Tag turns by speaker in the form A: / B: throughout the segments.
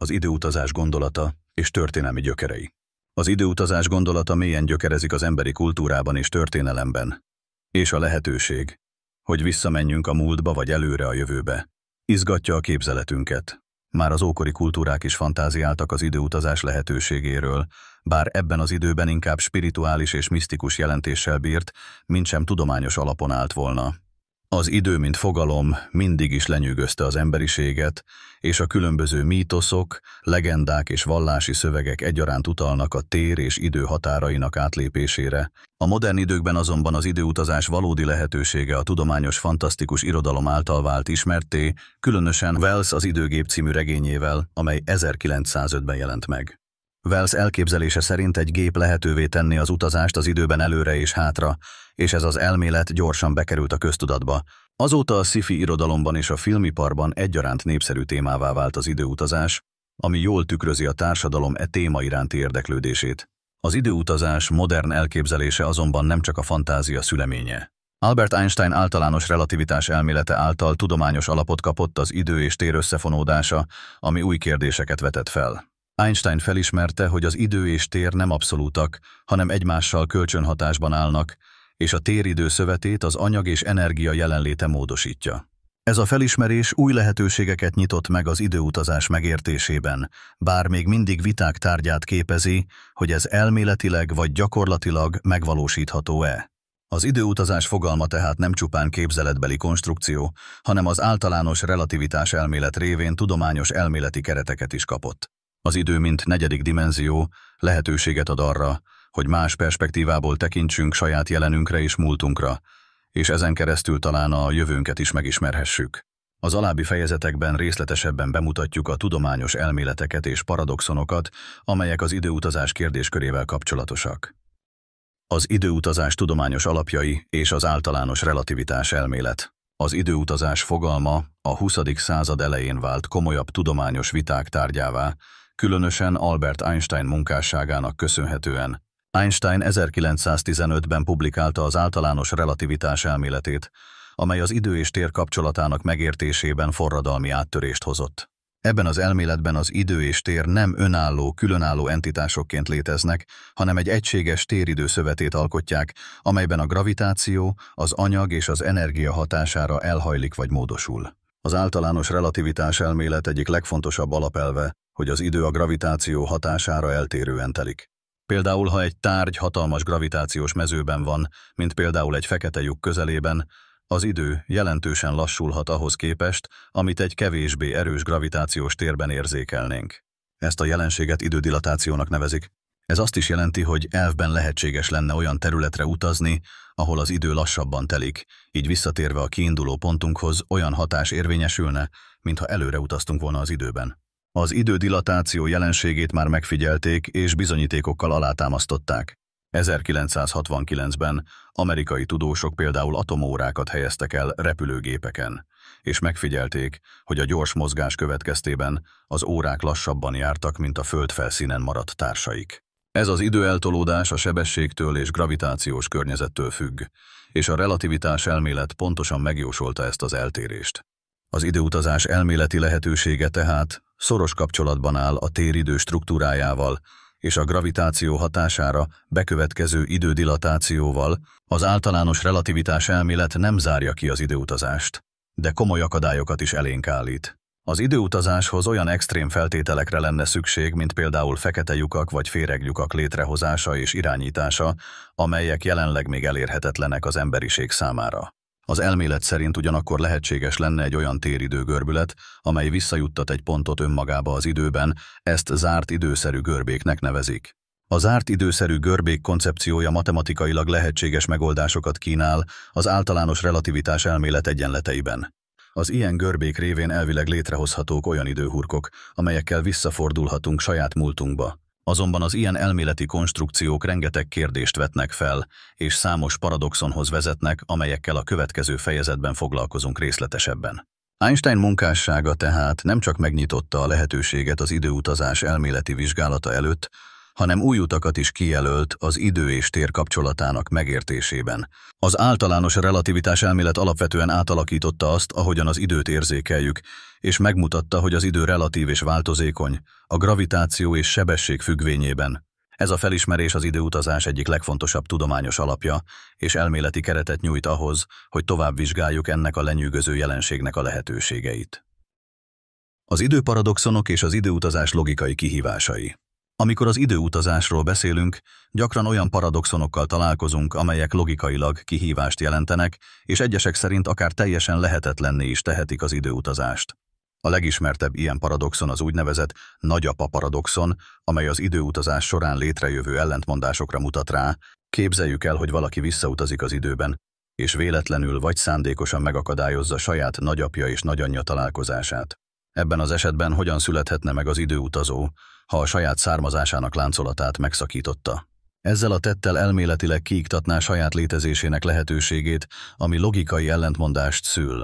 A: az időutazás gondolata és történelmi gyökerei. Az időutazás gondolata mélyen gyökerezik az emberi kultúrában és történelemben, és a lehetőség, hogy visszamenjünk a múltba vagy előre a jövőbe, izgatja a képzeletünket. Már az ókori kultúrák is fantáziáltak az időutazás lehetőségéről, bár ebben az időben inkább spirituális és misztikus jelentéssel bírt, mint sem tudományos alapon állt volna. Az idő, mint fogalom, mindig is lenyűgözte az emberiséget, és a különböző mítoszok, legendák és vallási szövegek egyaránt utalnak a tér és idő határainak átlépésére. A modern időkben azonban az időutazás valódi lehetősége a tudományos fantasztikus irodalom által vált ismerté, különösen Wells az időgép című regényével, amely 1905-ben jelent meg. Wells elképzelése szerint egy gép lehetővé tenni az utazást az időben előre és hátra, és ez az elmélet gyorsan bekerült a köztudatba. Azóta a sci-fi irodalomban és a filmiparban egyaránt népszerű témává vált az időutazás, ami jól tükrözi a társadalom e téma iránti érdeklődését. Az időutazás modern elképzelése azonban nem csak a fantázia szüleménye. Albert Einstein általános relativitás elmélete által tudományos alapot kapott az idő és tér összefonódása, ami új kérdéseket vetett fel. Einstein felismerte, hogy az idő és tér nem abszolútak, hanem egymással kölcsönhatásban állnak, és a téridő szövetét az anyag és energia jelenléte módosítja. Ez a felismerés új lehetőségeket nyitott meg az időutazás megértésében, bár még mindig viták tárgyát képezi, hogy ez elméletileg vagy gyakorlatilag megvalósítható-e. Az időutazás fogalma tehát nem csupán képzeletbeli konstrukció, hanem az általános relativitás elmélet révén tudományos elméleti kereteket is kapott. Az idő, mint negyedik dimenzió, lehetőséget ad arra, hogy más perspektívából tekintsünk saját jelenünkre és múltunkra, és ezen keresztül talán a jövőnket is megismerhessük. Az alábbi fejezetekben részletesebben bemutatjuk a tudományos elméleteket és paradoxonokat, amelyek az időutazás kérdéskörével kapcsolatosak. Az időutazás tudományos alapjai és az általános relativitás elmélet. Az időutazás fogalma a 20. század elején vált komolyabb tudományos viták tárgyává, különösen Albert Einstein munkásságának köszönhetően. Einstein 1915-ben publikálta az általános relativitás elméletét, amely az idő és tér kapcsolatának megértésében forradalmi áttörést hozott. Ebben az elméletben az idő és tér nem önálló, különálló entitásokként léteznek, hanem egy egységes téridő szövetét alkotják, amelyben a gravitáció, az anyag és az energia hatására elhajlik vagy módosul. Az általános relativitás elmélet egyik legfontosabb alapelve hogy az idő a gravitáció hatására eltérően telik. Például, ha egy tárgy hatalmas gravitációs mezőben van, mint például egy fekete lyuk közelében, az idő jelentősen lassulhat ahhoz képest, amit egy kevésbé erős gravitációs térben érzékelnénk. Ezt a jelenséget idődilatációnak nevezik. Ez azt is jelenti, hogy elvben lehetséges lenne olyan területre utazni, ahol az idő lassabban telik, így visszatérve a kiinduló pontunkhoz olyan hatás érvényesülne, mintha előre utaztunk volna az időben. Az idődilatáció jelenségét már megfigyelték és bizonyítékokkal alátámasztották. 1969-ben amerikai tudósok például atomórákat helyeztek el repülőgépeken, és megfigyelték, hogy a gyors mozgás következtében az órák lassabban jártak, mint a földfelszínen maradt társaik. Ez az időeltolódás a sebességtől és gravitációs környezettől függ, és a relativitás elmélet pontosan megjósolta ezt az eltérést. Az időutazás elméleti lehetősége tehát szoros kapcsolatban áll a téridő struktúrájával, és a gravitáció hatására bekövetkező idődilatációval az általános relativitás elmélet nem zárja ki az időutazást, de komoly akadályokat is elénk állít. Az időutazáshoz olyan extrém feltételekre lenne szükség, mint például fekete lyukak vagy lyukak létrehozása és irányítása, amelyek jelenleg még elérhetetlenek az emberiség számára. Az elmélet szerint ugyanakkor lehetséges lenne egy olyan téridő görbület, amely visszajuttat egy pontot önmagába az időben, ezt zárt időszerű görbéknek nevezik. A zárt időszerű görbék koncepciója matematikailag lehetséges megoldásokat kínál az általános relativitás elmélet egyenleteiben. Az ilyen görbék révén elvileg létrehozhatók olyan időhurkok, amelyekkel visszafordulhatunk saját múltunkba, Azonban az ilyen elméleti konstrukciók rengeteg kérdést vetnek fel, és számos paradoxonhoz vezetnek, amelyekkel a következő fejezetben foglalkozunk részletesebben. Einstein munkássága tehát nem csak megnyitotta a lehetőséget az időutazás elméleti vizsgálata előtt, hanem új utakat is kijelölt az idő és tér kapcsolatának megértésében. Az általános relativitás elmélet alapvetően átalakította azt, ahogyan az időt érzékeljük, és megmutatta, hogy az idő relatív és változékony, a gravitáció és sebesség függvényében. Ez a felismerés az időutazás egyik legfontosabb tudományos alapja, és elméleti keretet nyújt ahhoz, hogy tovább vizsgáljuk ennek a lenyűgöző jelenségnek a lehetőségeit. Az időparadoxonok és az időutazás logikai kihívásai amikor az időutazásról beszélünk, gyakran olyan paradoxonokkal találkozunk, amelyek logikailag kihívást jelentenek, és egyesek szerint akár teljesen lehetetlenné is tehetik az időutazást. A legismertebb ilyen paradoxon az úgynevezett nagyapa paradoxon, amely az időutazás során létrejövő ellentmondásokra mutat rá. Képzeljük el, hogy valaki visszautazik az időben, és véletlenül vagy szándékosan megakadályozza saját nagyapja és nagyanyja találkozását. Ebben az esetben hogyan születhetne meg az időutazó, ha a saját származásának láncolatát megszakította. Ezzel a tettel elméletileg kiiktatná saját létezésének lehetőségét, ami logikai ellentmondást szül.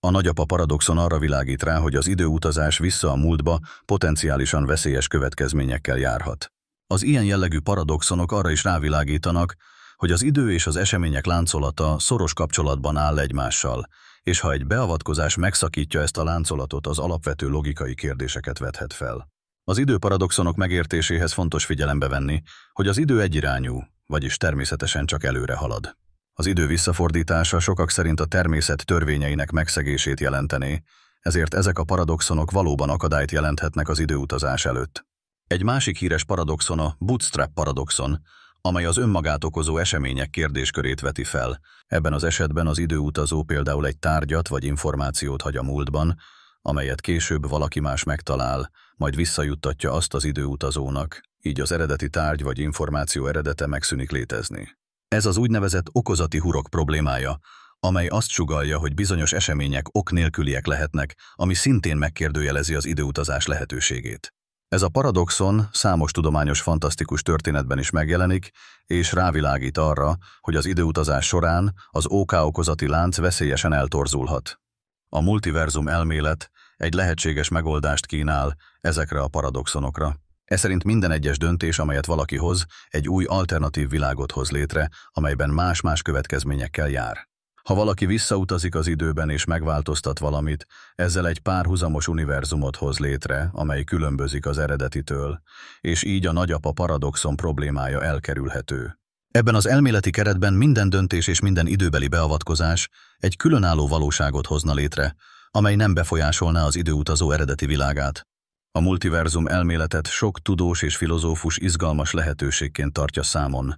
A: A nagyapa paradoxon arra világít rá, hogy az időutazás vissza a múltba potenciálisan veszélyes következményekkel járhat. Az ilyen jellegű paradoxonok arra is rávilágítanak, hogy az idő és az események láncolata szoros kapcsolatban áll egymással, és ha egy beavatkozás megszakítja ezt a láncolatot, az alapvető logikai kérdéseket vethet fel. Az időparadoxonok megértéséhez fontos figyelembe venni, hogy az idő egyirányú, vagyis természetesen csak előre halad. Az idő visszafordítása sokak szerint a természet törvényeinek megszegését jelentené, ezért ezek a paradoxonok valóban akadályt jelenthetnek az időutazás előtt. Egy másik híres paradoxon a bootstrap paradoxon, amely az önmagát okozó események kérdéskörét veti fel. Ebben az esetben az időutazó például egy tárgyat vagy információt hagy a múltban, amelyet később valaki más megtalál, majd visszajuttatja azt az időutazónak, így az eredeti tárgy vagy információ eredete megszűnik létezni. Ez az úgynevezett okozati hurok problémája, amely azt sugalja, hogy bizonyos események ok nélküliek lehetnek, ami szintén megkérdőjelezi az időutazás lehetőségét. Ez a paradoxon számos tudományos fantasztikus történetben is megjelenik, és rávilágít arra, hogy az időutazás során az OK okozati lánc veszélyesen eltorzulhat. A multiverzum elmélet egy lehetséges megoldást kínál ezekre a paradoxonokra. Ez szerint minden egyes döntés, amelyet valaki hoz, egy új alternatív világot hoz létre, amelyben más-más következményekkel jár. Ha valaki visszautazik az időben és megváltoztat valamit, ezzel egy párhuzamos univerzumot hoz létre, amely különbözik az eredetitől, és így a nagyapa paradoxon problémája elkerülhető. Ebben az elméleti keretben minden döntés és minden időbeli beavatkozás egy különálló valóságot hozna létre, amely nem befolyásolná az időutazó eredeti világát. A multiverzum elméletet sok tudós és filozófus izgalmas lehetőségként tartja számon,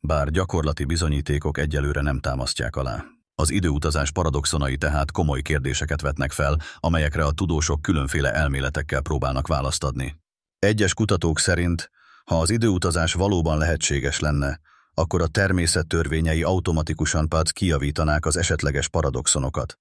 A: bár gyakorlati bizonyítékok egyelőre nem támasztják alá. Az időutazás paradoxonai tehát komoly kérdéseket vetnek fel, amelyekre a tudósok különféle elméletekkel próbálnak választ adni. Egyes kutatók szerint, ha az időutazás valóban lehetséges lenne, akkor a természet törvényei automatikusan pát kijavítanák az esetleges paradoxonokat.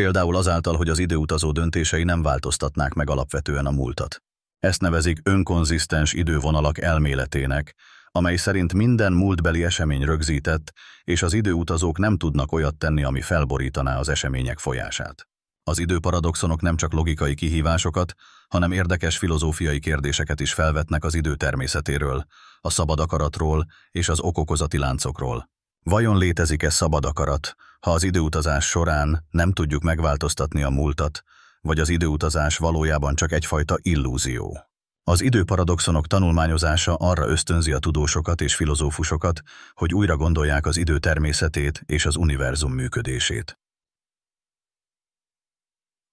A: Például azáltal, hogy az időutazó döntései nem változtatnák meg alapvetően a múltat. Ezt nevezik önkonzisztens idővonalak elméletének, amely szerint minden múltbeli esemény rögzített, és az időutazók nem tudnak olyat tenni, ami felborítaná az események folyását. Az időparadoxonok nem csak logikai kihívásokat, hanem érdekes filozófiai kérdéseket is felvetnek az idő természetéről, a szabad akaratról és az okokozati láncokról. Vajon létezik-e szabad akarat, ha az időutazás során nem tudjuk megváltoztatni a múltat, vagy az időutazás valójában csak egyfajta illúzió? Az időparadoxonok tanulmányozása arra ösztönzi a tudósokat és filozófusokat, hogy újra gondolják az idő természetét és az univerzum működését.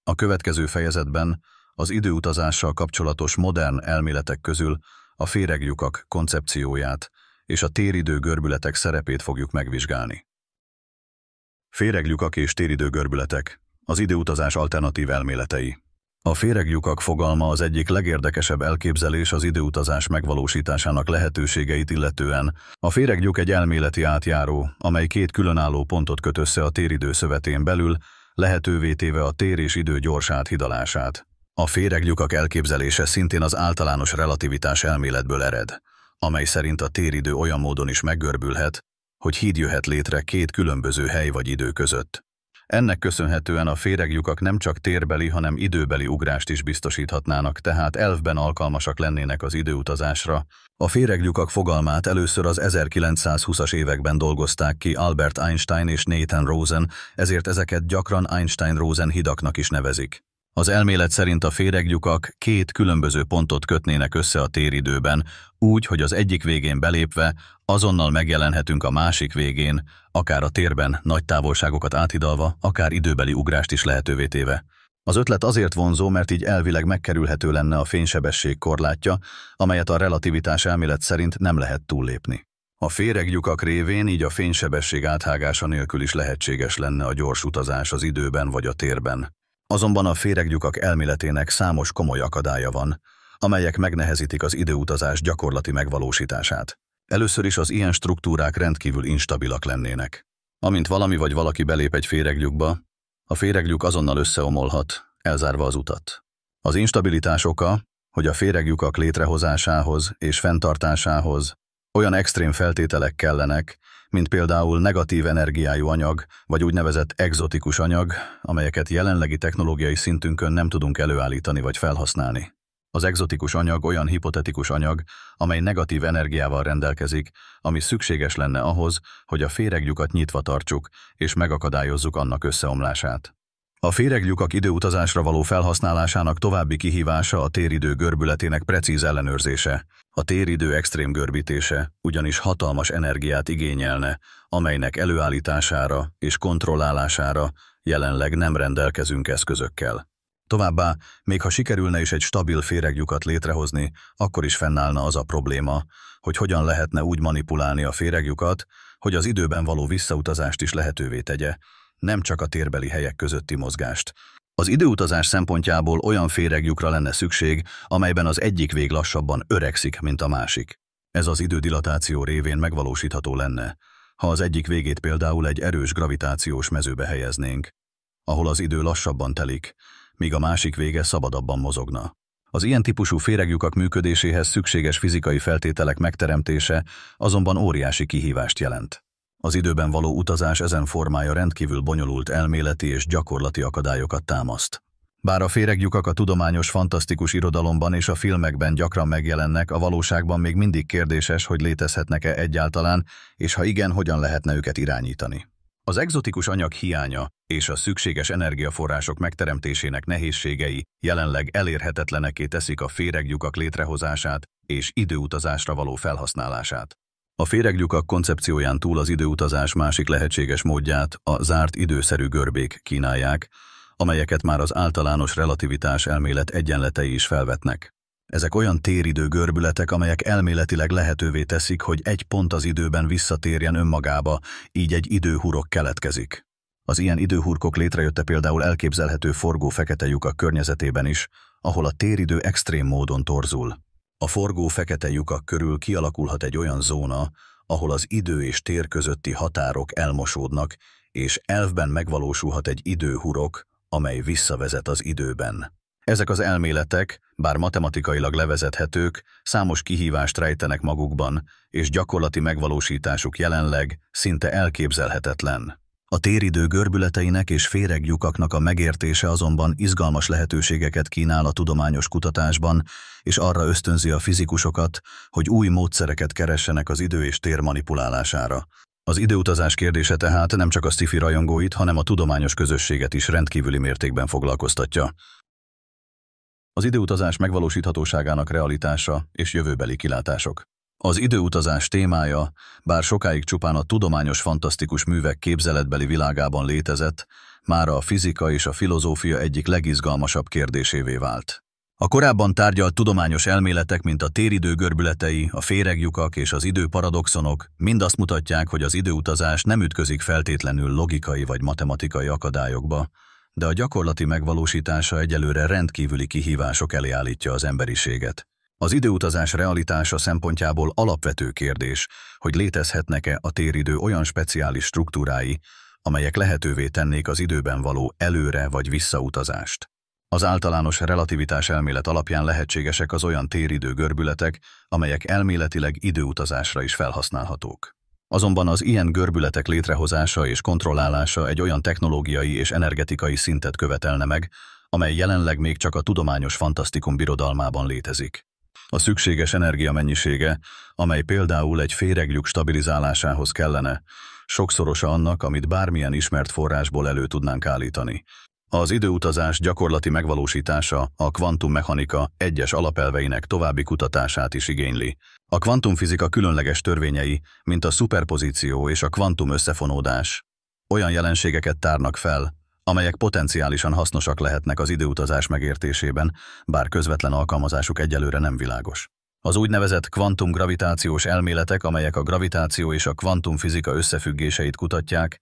A: A következő fejezetben az időutazással kapcsolatos modern elméletek közül a féreglyukak koncepcióját, és a téridő görbületek szerepét fogjuk megvizsgálni. Féreglyukak és téridő görbületek, az időutazás alternatív elméletei. A féreglyukak fogalma az egyik legérdekesebb elképzelés az időutazás megvalósításának lehetőségeit illetően. A féreglyuk egy elméleti átjáró, amely két különálló pontot köt össze a téridő szövetén belül, lehetővé téve a tér és idő gyors áthidalását. A féreglyukak elképzelése szintén az általános relativitás elméletből ered amely szerint a téridő olyan módon is meggörbülhet, hogy híd jöhet létre két különböző hely vagy idő között. Ennek köszönhetően a féregjukak nem csak térbeli, hanem időbeli ugrást is biztosíthatnának, tehát elfben alkalmasak lennének az időutazásra. A féregjukak fogalmát először az 1920-as években dolgozták ki Albert Einstein és Nathan Rosen, ezért ezeket gyakran Einstein-Rosen hidaknak is nevezik. Az elmélet szerint a féreglyukak két különböző pontot kötnének össze a téridőben, úgy, hogy az egyik végén belépve azonnal megjelenhetünk a másik végén, akár a térben nagy távolságokat áthidalva, akár időbeli ugrást is lehetővé téve. Az ötlet azért vonzó, mert így elvileg megkerülhető lenne a fénysebesség korlátja, amelyet a relativitás elmélet szerint nem lehet túllépni. A féreglyukak révén így a fénysebesség áthágása nélkül is lehetséges lenne a gyors utazás az időben vagy a térben. Azonban a féreggyukak elméletének számos komoly akadálya van, amelyek megnehezítik az időutazás gyakorlati megvalósítását. Először is az ilyen struktúrák rendkívül instabilak lennének. Amint valami vagy valaki belép egy féreglyukba, a féreglyuk azonnal összeomolhat, elzárva az utat. Az instabilitás oka, hogy a féreglyukak létrehozásához és fenntartásához olyan extrém feltételek kellenek, mint például negatív energiájú anyag, vagy úgynevezett egzotikus anyag, amelyeket jelenlegi technológiai szintünkön nem tudunk előállítani vagy felhasználni. Az egzotikus anyag olyan hipotetikus anyag, amely negatív energiával rendelkezik, ami szükséges lenne ahhoz, hogy a féreglyukat nyitva tartsuk és megakadályozzuk annak összeomlását. A féreglyukak időutazásra való felhasználásának további kihívása a téridő görbületének precíz ellenőrzése. A téridő extrém görbítése ugyanis hatalmas energiát igényelne, amelynek előállítására és kontrollálására jelenleg nem rendelkezünk eszközökkel. Továbbá, még ha sikerülne is egy stabil féreglyukat létrehozni, akkor is fennállna az a probléma, hogy hogyan lehetne úgy manipulálni a féreglyukat, hogy az időben való visszautazást is lehetővé tegye, nem csak a térbeli helyek közötti mozgást. Az időutazás szempontjából olyan féregjukra lenne szükség, amelyben az egyik vég lassabban öregszik, mint a másik. Ez az idődilatáció révén megvalósítható lenne, ha az egyik végét például egy erős gravitációs mezőbe helyeznénk, ahol az idő lassabban telik, míg a másik vége szabadabban mozogna. Az ilyen típusú féregjukak működéséhez szükséges fizikai feltételek megteremtése azonban óriási kihívást jelent. Az időben való utazás ezen formája rendkívül bonyolult elméleti és gyakorlati akadályokat támaszt. Bár a féregjukak a tudományos fantasztikus irodalomban és a filmekben gyakran megjelennek, a valóságban még mindig kérdéses, hogy létezhetnek-e egyáltalán, és ha igen, hogyan lehetne őket irányítani. Az egzotikus anyag hiánya és a szükséges energiaforrások megteremtésének nehézségei jelenleg elérhetetleneké teszik a féregjukak létrehozását és időutazásra való felhasználását. A féreglyukak koncepcióján túl az időutazás másik lehetséges módját, a zárt időszerű görbék kínálják, amelyeket már az általános relativitás elmélet egyenletei is felvetnek. Ezek olyan téridő görbületek, amelyek elméletileg lehetővé teszik, hogy egy pont az időben visszatérjen önmagába, így egy időhurok keletkezik. Az ilyen időhurkok létrejötte például elképzelhető forgó fekete lyukak környezetében is, ahol a téridő extrém módon torzul. A forgó fekete lyukak körül kialakulhat egy olyan zóna, ahol az idő és tér közötti határok elmosódnak, és elvben megvalósulhat egy időhurok, amely visszavezet az időben. Ezek az elméletek, bár matematikailag levezethetők, számos kihívást rejtenek magukban, és gyakorlati megvalósításuk jelenleg szinte elképzelhetetlen. A téridő görbületeinek és féregjukaknak a megértése azonban izgalmas lehetőségeket kínál a tudományos kutatásban, és arra ösztönzi a fizikusokat, hogy új módszereket keressenek az idő és tér manipulálására. Az időutazás kérdése tehát nem csak a sci rajongóit, hanem a tudományos közösséget is rendkívüli mértékben foglalkoztatja. Az időutazás megvalósíthatóságának realitása és jövőbeli kilátások. Az időutazás témája, bár sokáig csupán a tudományos fantasztikus művek képzeletbeli világában létezett, már a fizika és a filozófia egyik legizgalmasabb kérdésévé vált. A korábban tárgyalt tudományos elméletek, mint a téridő görbületei, a féregjukak és az időparadoxonok mind azt mutatják, hogy az időutazás nem ütközik feltétlenül logikai vagy matematikai akadályokba, de a gyakorlati megvalósítása egyelőre rendkívüli kihívások elé állítja az emberiséget. Az időutazás realitása szempontjából alapvető kérdés, hogy létezhetnek-e a téridő olyan speciális struktúrái, amelyek lehetővé tennék az időben való előre vagy visszautazást. Az általános relativitás elmélet alapján lehetségesek az olyan téridő görbületek, amelyek elméletileg időutazásra is felhasználhatók. Azonban az ilyen görbületek létrehozása és kontrollálása egy olyan technológiai és energetikai szintet követelne meg, amely jelenleg még csak a tudományos fantasztikum birodalmában létezik. A szükséges energia mennyisége, amely például egy féreglyük stabilizálásához kellene, sokszorosa annak, amit bármilyen ismert forrásból elő tudnánk állítani. Az időutazás gyakorlati megvalósítása a kvantummechanika egyes alapelveinek további kutatását is igényli. A kvantumfizika különleges törvényei, mint a szuperpozíció és a kvantum összefonódás, olyan jelenségeket tárnak fel, amelyek potenciálisan hasznosak lehetnek az időutazás megértésében, bár közvetlen alkalmazásuk egyelőre nem világos. Az úgynevezett kvantumgravitációs elméletek, amelyek a gravitáció és a kvantumfizika összefüggéseit kutatják,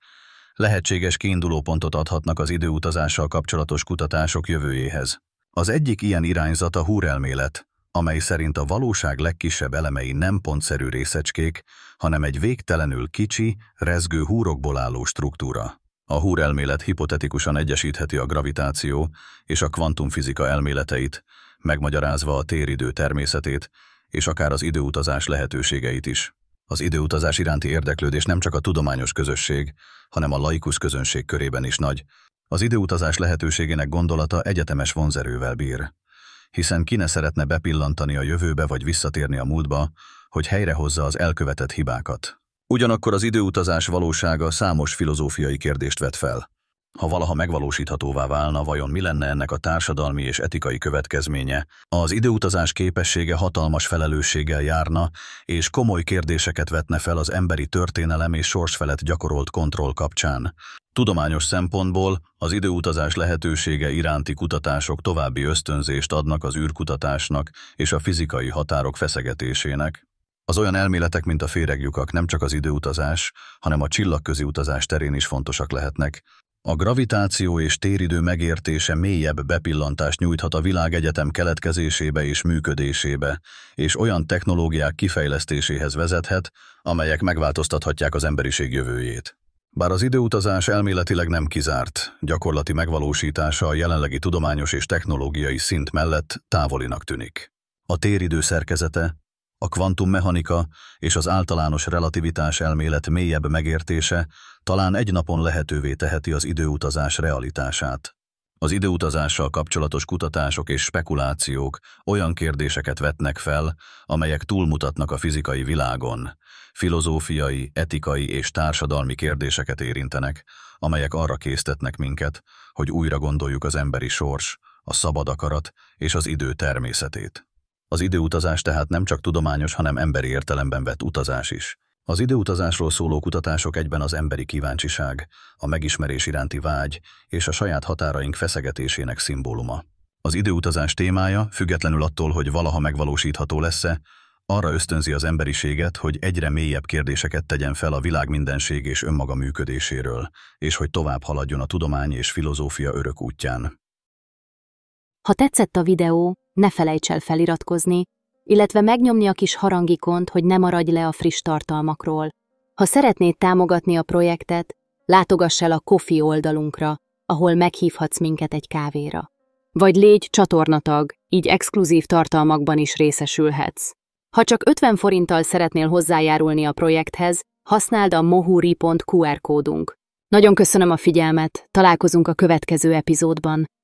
A: lehetséges kiindulópontot adhatnak az időutazással kapcsolatos kutatások jövőjéhez. Az egyik ilyen irányzat a húrelmélet, amely szerint a valóság legkisebb elemei nem pontszerű részecskék, hanem egy végtelenül kicsi, rezgő húrokból álló struktúra. A húrelmélet hipotetikusan egyesítheti a gravitáció és a kvantumfizika elméleteit, megmagyarázva a téridő természetét és akár az időutazás lehetőségeit is. Az időutazás iránti érdeklődés nem csak a tudományos közösség, hanem a laikus közönség körében is nagy. Az időutazás lehetőségének gondolata egyetemes vonzerővel bír. Hiszen ki ne szeretne bepillantani a jövőbe vagy visszatérni a múltba, hogy helyrehozza az elkövetett hibákat. Ugyanakkor az időutazás valósága számos filozófiai kérdést vet fel. Ha valaha megvalósíthatóvá válna, vajon mi lenne ennek a társadalmi és etikai következménye? Az időutazás képessége hatalmas felelősséggel járna, és komoly kérdéseket vetne fel az emberi történelem és sors felett gyakorolt kontroll kapcsán. Tudományos szempontból az időutazás lehetősége iránti kutatások további ösztönzést adnak az űrkutatásnak és a fizikai határok feszegetésének, az olyan elméletek, mint a féregjukak nem csak az időutazás, hanem a csillagközi utazás terén is fontosak lehetnek. A gravitáció és téridő megértése mélyebb bepillantást nyújthat a világegyetem keletkezésébe és működésébe, és olyan technológiák kifejlesztéséhez vezethet, amelyek megváltoztathatják az emberiség jövőjét. Bár az időutazás elméletileg nem kizárt, gyakorlati megvalósítása a jelenlegi tudományos és technológiai szint mellett távolinak tűnik. A téridő szerkezete, a kvantummechanika és az általános relativitás elmélet mélyebb megértése talán egy napon lehetővé teheti az időutazás realitását. Az időutazással kapcsolatos kutatások és spekulációk olyan kérdéseket vetnek fel, amelyek túlmutatnak a fizikai világon, filozófiai, etikai és társadalmi kérdéseket érintenek, amelyek arra késztetnek minket, hogy újra gondoljuk az emberi sors, a szabad akarat és az idő természetét. Az időutazás tehát nem csak tudományos, hanem emberi értelemben vett utazás is. Az időutazásról szóló kutatások egyben az emberi kíváncsiság, a megismerés iránti vágy és a saját határaink feszegetésének szimbóluma. Az időutazás témája, függetlenül attól, hogy valaha megvalósítható lesz-e, arra ösztönzi az emberiséget, hogy egyre mélyebb kérdéseket tegyen fel a világ mindenség és önmaga működéséről, és hogy tovább haladjon a tudomány és filozófia örök útján. Ha tetszett a videó, ne felejts el feliratkozni, illetve megnyomni a kis harangikont, hogy ne maradj le a friss tartalmakról. Ha szeretnéd támogatni a projektet, látogass el a Kofi oldalunkra, ahol meghívhatsz minket egy kávéra. Vagy légy csatornatag, így exkluzív tartalmakban is részesülhetsz. Ha csak 50 forinttal szeretnél hozzájárulni a projekthez, használd a mohuri.qr kódunk. Nagyon köszönöm a figyelmet, találkozunk a következő epizódban.